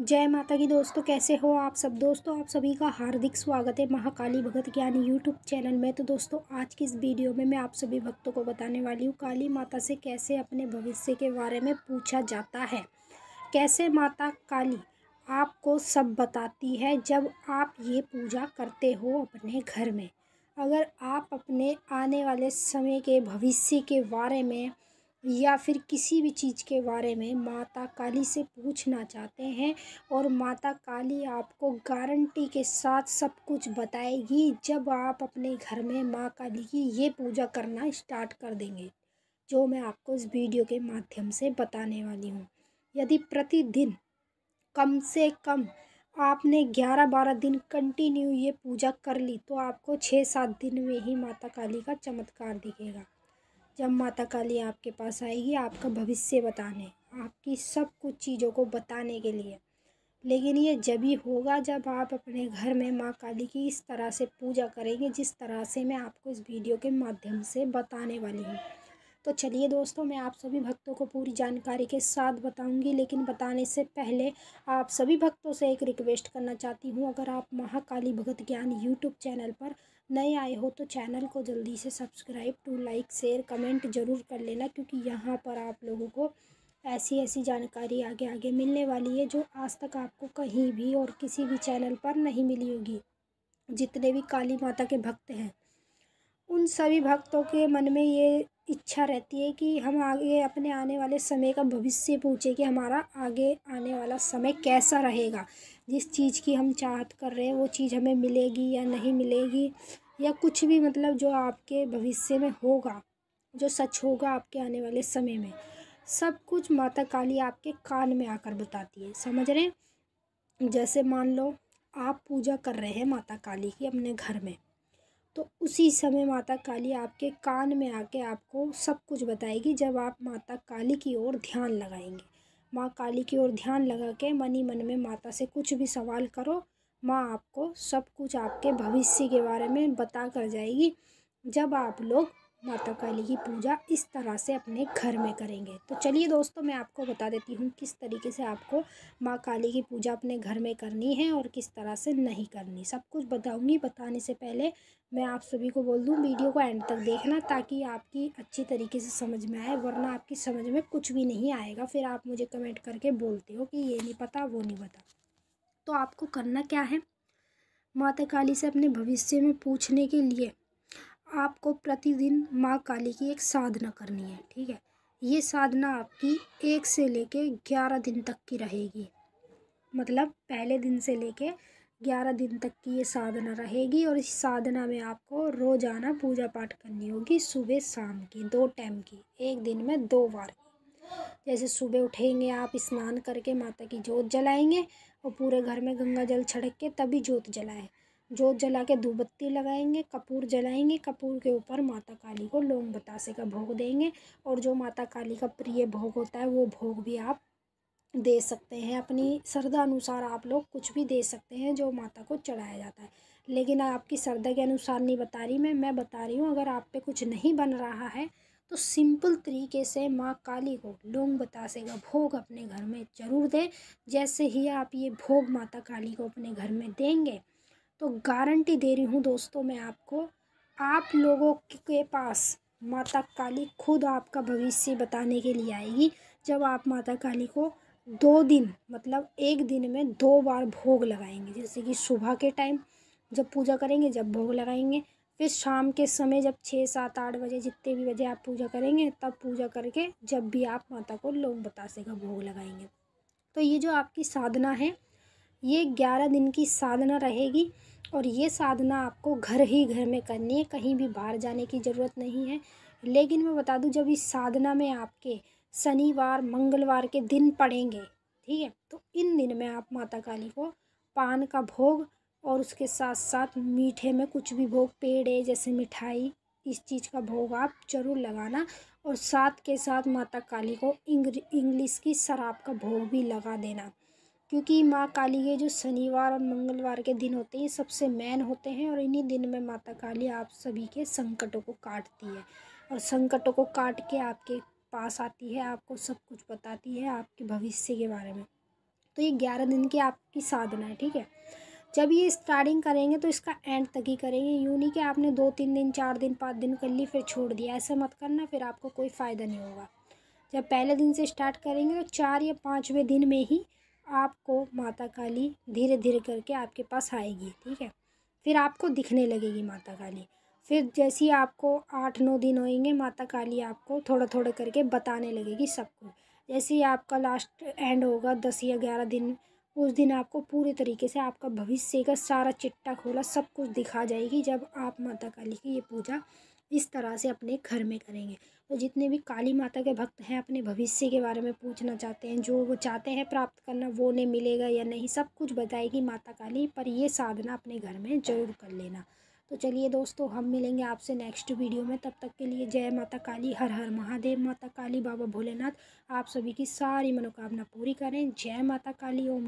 जय माता की दोस्तों कैसे हो आप सब दोस्तों आप सभी का हार्दिक स्वागत है महाकाली भगत ज्ञान यूट्यूब चैनल में तो दोस्तों आज की इस वीडियो में मैं आप सभी भक्तों को बताने वाली हूँ काली माता से कैसे अपने भविष्य के बारे में पूछा जाता है कैसे माता काली आपको सब बताती है जब आप ये पूजा करते हो अपने घर में अगर आप अपने आने वाले समय के भविष्य के बारे में या फिर किसी भी चीज़ के बारे में माता काली से पूछना चाहते हैं और माता काली आपको गारंटी के साथ सब कुछ बताएगी जब आप अपने घर में माँ काली की ये पूजा करना स्टार्ट कर देंगे जो मैं आपको इस वीडियो के माध्यम से बताने वाली हूँ यदि प्रतिदिन कम से कम आपने ग्यारह बारह दिन कंटिन्यू ये पूजा कर ली तो आपको छः सात दिन में ही माता काली का चमत्कार दिखेगा जब माता काली आपके पास आएगी आपका भविष्य बताने आपकी सब कुछ चीज़ों को बताने के लिए लेकिन ये जब ही होगा जब आप अपने घर में माँ काली की इस तरह से पूजा करेंगे जिस तरह से मैं आपको इस वीडियो के माध्यम से बताने वाली हूँ तो चलिए दोस्तों मैं आप सभी भक्तों को पूरी जानकारी के साथ बताऊंगी लेकिन बताने से पहले आप सभी भक्तों से एक रिक्वेस्ट करना चाहती हूँ अगर आप महाकाली भगत ज्ञान यूट्यूब चैनल पर नए आए हो तो चैनल को जल्दी से subscribe to like share comment ज़रूर कर लेना क्योंकि यहाँ पर आप लोगों को ऐसी ऐसी जानकारी आगे आगे मिलने वाली है जो आज तक आपको कहीं भी और किसी भी चैनल पर नहीं मिली होगी जितने भी काली माता के भक्त हैं उन सभी भक्तों के मन में ये इच्छा रहती है कि हम आगे अपने आने वाले समय का भविष्य पूछे कि हमारा आगे आने वाला समय कैसा रहेगा जिस चीज़ की हम चाहत कर रहे हैं वो चीज़ हमें मिलेगी या नहीं मिलेगी या कुछ भी मतलब जो आपके भविष्य में होगा जो सच होगा आपके आने वाले समय में सब कुछ माता काली आपके कान में आकर बताती है समझ रहे जैसे मान लो आप पूजा कर रहे हैं माता काली की अपने घर में तो उसी समय माता काली आपके कान में आके आपको सब कुछ बताएगी जब आप माता काली की ओर ध्यान लगाएंगे माँ काली की ओर ध्यान लगा के मन ही मन में माता से कुछ भी सवाल करो माँ आपको सब कुछ आपके भविष्य के बारे में बता कर जाएगी जब आप लोग माता काली की पूजा इस तरह से अपने घर में करेंगे तो चलिए दोस्तों मैं आपको बता देती हूँ किस तरीके से आपको माँ काली की पूजा अपने घर में करनी है और किस तरह से नहीं करनी सब कुछ बताऊँगी बताने से पहले मैं आप सभी को बोल दूँ वीडियो को एंड तक देखना ताकि आपकी अच्छी तरीके से समझ में आए वरना आपकी समझ में कुछ भी नहीं आएगा फिर आप मुझे कमेंट करके बोलते हो कि ये नहीं पता वो नहीं पता तो आपको करना क्या है माता काली से अपने भविष्य में पूछने के लिए आपको प्रतिदिन माँ काली की एक साधना करनी है ठीक है ये साधना आपकी एक से लेके ग्यारह दिन तक की रहेगी मतलब पहले दिन से लेके ग्यारह दिन तक की ये साधना रहेगी और इस साधना में आपको रोज़ाना पूजा पाठ करनी होगी सुबह शाम की दो टाइम की एक दिन में दो बार की जैसे सुबह उठेंगे आप स्नान करके माता की जोत जलाएंगे और पूरे घर में गंगा जल छिड़क के तभी जोत जलाएं जोत जला के धूपबत्ती लगाएंगे कपूर जलाएंगे कपूर के ऊपर माता काली को लोम बतासे का भोग देंगे और जो माता काली का प्रिय भोग होता है वो भोग भी आप दे सकते हैं अपनी श्रद्धा अनुसार आप लोग कुछ भी दे सकते हैं जो माता को चढ़ाया जाता है लेकिन आपकी श्रद्धा के अनुसार नहीं बता रही मैं मैं बता रही हूँ अगर आप पे कुछ नहीं बन रहा है तो सिंपल तरीके से माँ काली को लोंग बतासे का भोग अपने घर में ज़रूर दें जैसे ही आप ये भोग माता काली को अपने घर में देंगे तो गारंटी दे रही हूँ दोस्तों मैं आपको आप लोगों के पास माता काली खुद आपका भविष्य बताने के लिए आएगी जब आप माता काली को दो दिन मतलब एक दिन में दो बार भोग लगाएंगे जैसे कि सुबह के टाइम जब पूजा करेंगे जब भोग लगाएंगे फिर शाम के समय जब छः सात आठ बजे जितने भी बजे आप पूजा करेंगे तब पूजा करके जब भी आप माता को लोग बतासे का भोग लगाएंगे तो ये जो आपकी साधना है ये ग्यारह दिन की साधना रहेगी और ये साधना आपको घर ही घर में करनी है कहीं भी बाहर जाने की ज़रूरत नहीं है लेकिन मैं बता दूं जब इस साधना में आपके शनिवार मंगलवार के दिन पड़ेंगे ठीक है तो इन दिन में आप माता काली को पान का भोग और उसके साथ साथ मीठे में कुछ भी भोग पेड़े जैसे मिठाई इस चीज़ का भोग आप जरूर लगाना और साथ के साथ माता काली को इंग्लिश की शराब का भोग भी लगा देना क्योंकि माँ काली के जो शनिवार और मंगलवार के दिन होते हैं ये सबसे मैन होते हैं और इन्हीं दिन में माता काली आप सभी के संकटों को काटती है और संकटों को काट के आपके पास आती है आपको सब कुछ बताती है आपके भविष्य के बारे में तो ये ग्यारह दिन की आपकी साधना है ठीक है जब ये स्टार्टिंग करेंगे तो इसका एंड तक ही करेंगे यूँ नहीं कि आपने दो तीन दिन चार दिन पाँच दिन कर ली फिर छोड़ दिया ऐसे मत करना फिर आपको कोई फ़ायदा नहीं होगा जब पहले दिन से स्टार्ट करेंगे तो चार या पाँचवें दिन में ही आपको माता काली धीरे धीरे करके आपके पास आएगी ठीक है फिर आपको दिखने लगेगी माता काली फिर जैसे ही आपको आठ नौ दिन होएंगे माता काली आपको थोड़ा थोड़ा करके बताने लगेगी सब कुछ जैसे ही आपका लास्ट एंड होगा दस या ग्यारह दिन उस दिन आपको पूरे तरीके से आपका भविष्य का सारा चिट्टा खोला सब कुछ दिखा जाएगी जब आप माता काली की ये पूजा इस तरह से अपने घर में करेंगे तो जितने भी काली माता के भक्त हैं अपने भविष्य के बारे में पूछना चाहते हैं जो वो चाहते हैं प्राप्त करना वो उन्हें मिलेगा या नहीं सब कुछ बताएगी माता काली पर ये साधना अपने घर में ज़रूर कर लेना तो चलिए दोस्तों हम मिलेंगे आपसे नेक्स्ट वीडियो में तब तक के लिए जय माता काली हर हर महादेव माता काली बाबा भोलेनाथ आप सभी की सारी मनोकामना पूरी करें जय माता काली ओम